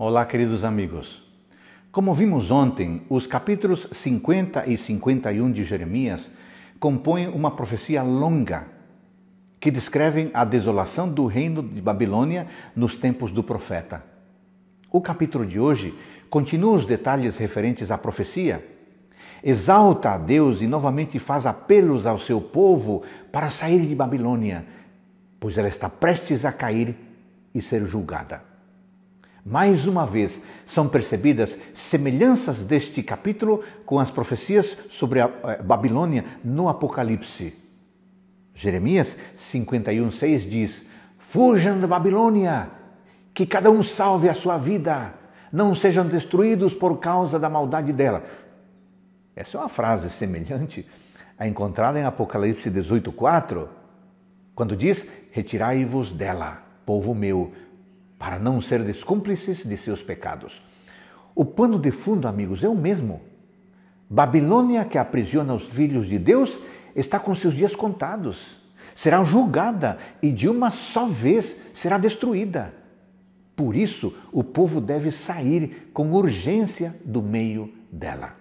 Olá, queridos amigos. Como vimos ontem, os capítulos 50 e 51 de Jeremias compõem uma profecia longa que descrevem a desolação do reino de Babilônia nos tempos do profeta. O capítulo de hoje continua os detalhes referentes à profecia, exalta a Deus e novamente faz apelos ao seu povo para sair de Babilônia, pois ela está prestes a cair e ser julgada. Mais uma vez, são percebidas semelhanças deste capítulo com as profecias sobre a eh, Babilônia no Apocalipse. Jeremias 51,6 diz: Fujam da Babilônia, que cada um salve a sua vida, não sejam destruídos por causa da maldade dela. Essa é uma frase semelhante à encontrada em Apocalipse 18,4, quando diz: Retirai-vos dela, povo meu para não ser descúmplices de seus pecados. O pano de fundo, amigos, é o mesmo. Babilônia, que aprisiona os filhos de Deus, está com seus dias contados. Será julgada e de uma só vez será destruída. Por isso, o povo deve sair com urgência do meio dela.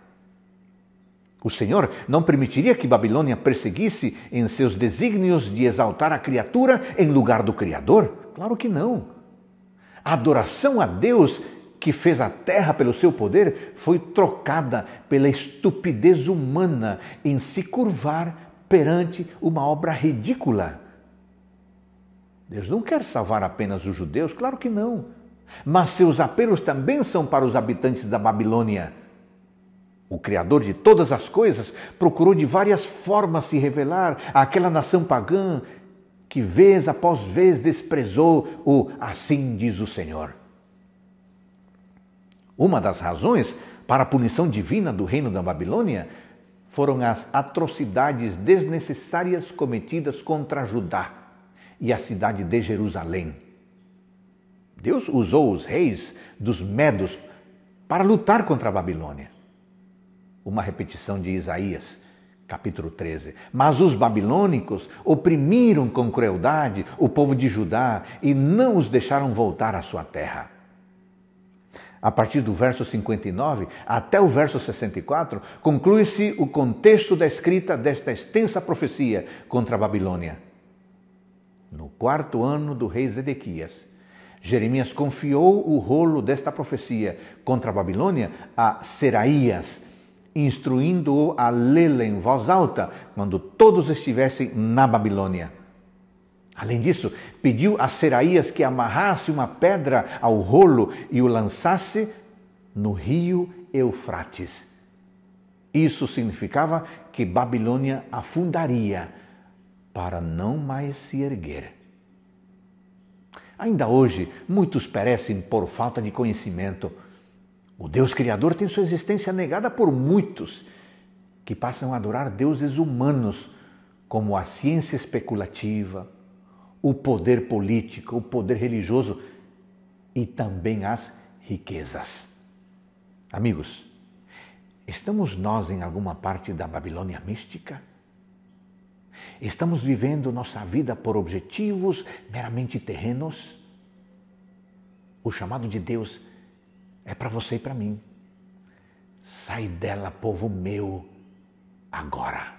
O Senhor não permitiria que Babilônia perseguisse em seus desígnios de exaltar a criatura em lugar do Criador? Claro que não. A adoração a Deus que fez a terra pelo seu poder foi trocada pela estupidez humana em se curvar perante uma obra ridícula. Deus não quer salvar apenas os judeus, claro que não. Mas seus apelos também são para os habitantes da Babilônia. O Criador de todas as coisas procurou de várias formas se revelar àquela nação pagã que vez após vez desprezou o assim diz o Senhor. Uma das razões para a punição divina do reino da Babilônia foram as atrocidades desnecessárias cometidas contra Judá e a cidade de Jerusalém. Deus usou os reis dos Medos para lutar contra a Babilônia. Uma repetição de Isaías capítulo 13. Mas os babilônicos oprimiram com crueldade o povo de Judá e não os deixaram voltar à sua terra. A partir do verso 59 até o verso 64, conclui-se o contexto da escrita desta extensa profecia contra a Babilônia. No quarto ano do rei Zedequias, Jeremias confiou o rolo desta profecia contra a Babilônia a Seraías, instruindo-o a lê-la em voz alta, quando todos estivessem na Babilônia. Além disso, pediu a Seraías que amarrasse uma pedra ao rolo e o lançasse no rio Eufrates. Isso significava que Babilônia afundaria para não mais se erguer. Ainda hoje, muitos perecem por falta de conhecimento o Deus Criador tem sua existência negada por muitos que passam a adorar deuses humanos, como a ciência especulativa, o poder político, o poder religioso e também as riquezas. Amigos, estamos nós em alguma parte da Babilônia mística? Estamos vivendo nossa vida por objetivos meramente terrenos? O chamado de Deus é é para você e para mim. Sai dela, povo meu, agora.